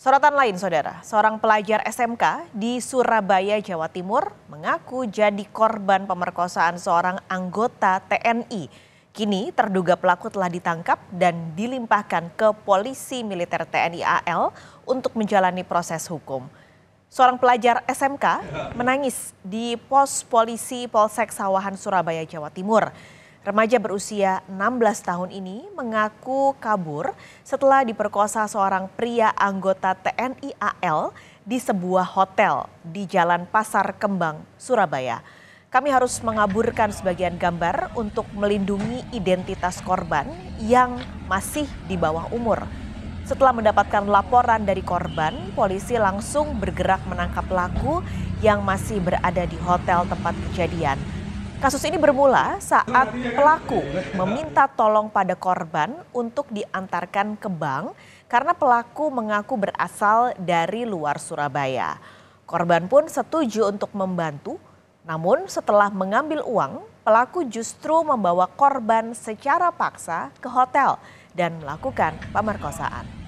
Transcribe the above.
Sorotan lain, saudara, seorang pelajar SMK di Surabaya, Jawa Timur, mengaku jadi korban pemerkosaan seorang anggota TNI. Kini terduga pelaku telah ditangkap dan dilimpahkan ke polisi militer TNI AL untuk menjalani proses hukum. Seorang pelajar SMK menangis di pos polisi Polsek Sawahan Surabaya, Jawa Timur. Remaja berusia 16 tahun ini mengaku kabur setelah diperkosa seorang pria anggota TNI AL di sebuah hotel di Jalan Pasar Kembang, Surabaya. Kami harus mengaburkan sebagian gambar untuk melindungi identitas korban yang masih di bawah umur. Setelah mendapatkan laporan dari korban, polisi langsung bergerak menangkap pelaku yang masih berada di hotel tempat kejadian. Kasus ini bermula saat pelaku meminta tolong pada korban untuk diantarkan ke bank karena pelaku mengaku berasal dari luar Surabaya. Korban pun setuju untuk membantu, namun setelah mengambil uang, pelaku justru membawa korban secara paksa ke hotel dan melakukan pemerkosaan.